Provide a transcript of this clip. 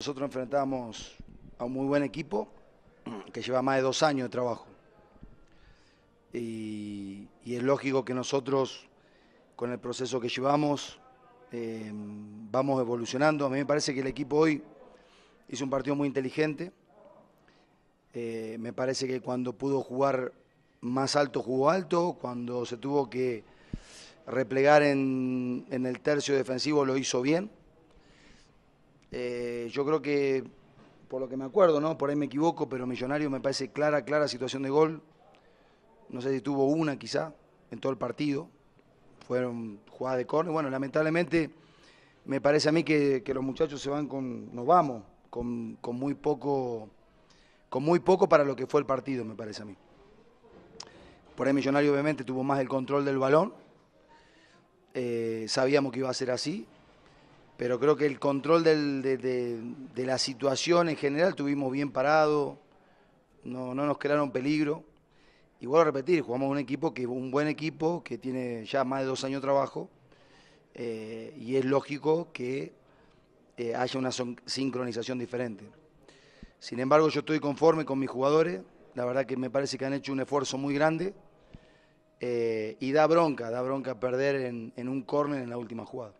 Nosotros enfrentamos a un muy buen equipo que lleva más de dos años de trabajo. Y, es lógico que nosotros, con el proceso que llevamos, eh, vamos evolucionando. A mí me parece que el equipo hoy hizo un partido muy inteligente. Eh, me parece que cuando pudo jugar más alto, jugó alto. Cuando se tuvo que replegar en el tercio defensivo, lo hizo bien. Eh, yo creo que, por lo que me acuerdo, ¿no? Por ahí me equivoco, pero Millonario me parece clara, clara situación de gol. No sé si tuvo una quizá en todo el partido. Fueron jugadas de córner. Bueno, lamentablemente me parece a mí que, los muchachos se van con. nos vamos, con, muy poco. Con muy poco para lo que fue el partido, me parece a mí. Por ahí Millonario obviamente tuvo más el control del balón. Eh, sabíamos que iba a ser así pero creo que el control de, la situación en general tuvimos bien parado, no, nos crearon peligro. Y vuelvo a repetir, jugamos un equipo que un buen equipo que tiene ya más de dos años de trabajo eh, y es lógico que eh, haya una sincronización diferente. Sin embargo, yo estoy conforme con mis jugadores, la verdad que me parece que han hecho un esfuerzo muy grande eh, y da bronca, da bronca perder en, en un córner en la última jugada.